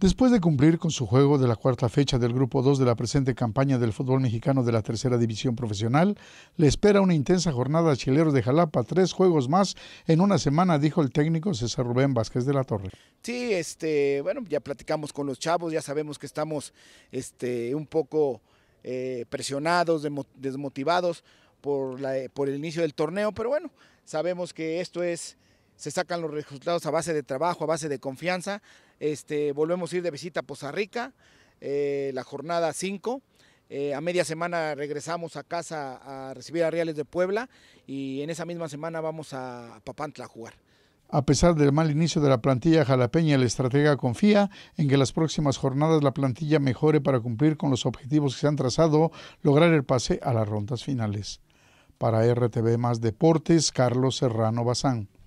Después de cumplir con su juego de la cuarta fecha del Grupo 2 de la presente campaña del fútbol mexicano de la tercera división profesional, le espera una intensa jornada a Chileros de Jalapa, tres juegos más en una semana, dijo el técnico César Rubén Vázquez de la Torre. Sí, este, bueno, ya platicamos con los chavos, ya sabemos que estamos este, un poco eh, presionados, desmotivados por, la, por el inicio del torneo, pero bueno, sabemos que esto es se sacan los resultados a base de trabajo, a base de confianza. Este, volvemos a ir de visita a Poza Rica, eh, la jornada 5. Eh, a media semana regresamos a casa a recibir a Reales de Puebla y en esa misma semana vamos a Papantla a jugar. A pesar del mal inicio de la plantilla jalapeña, el estratega confía en que las próximas jornadas la plantilla mejore para cumplir con los objetivos que se han trazado, lograr el pase a las rondas finales. Para RTV Más Deportes, Carlos Serrano Bazán.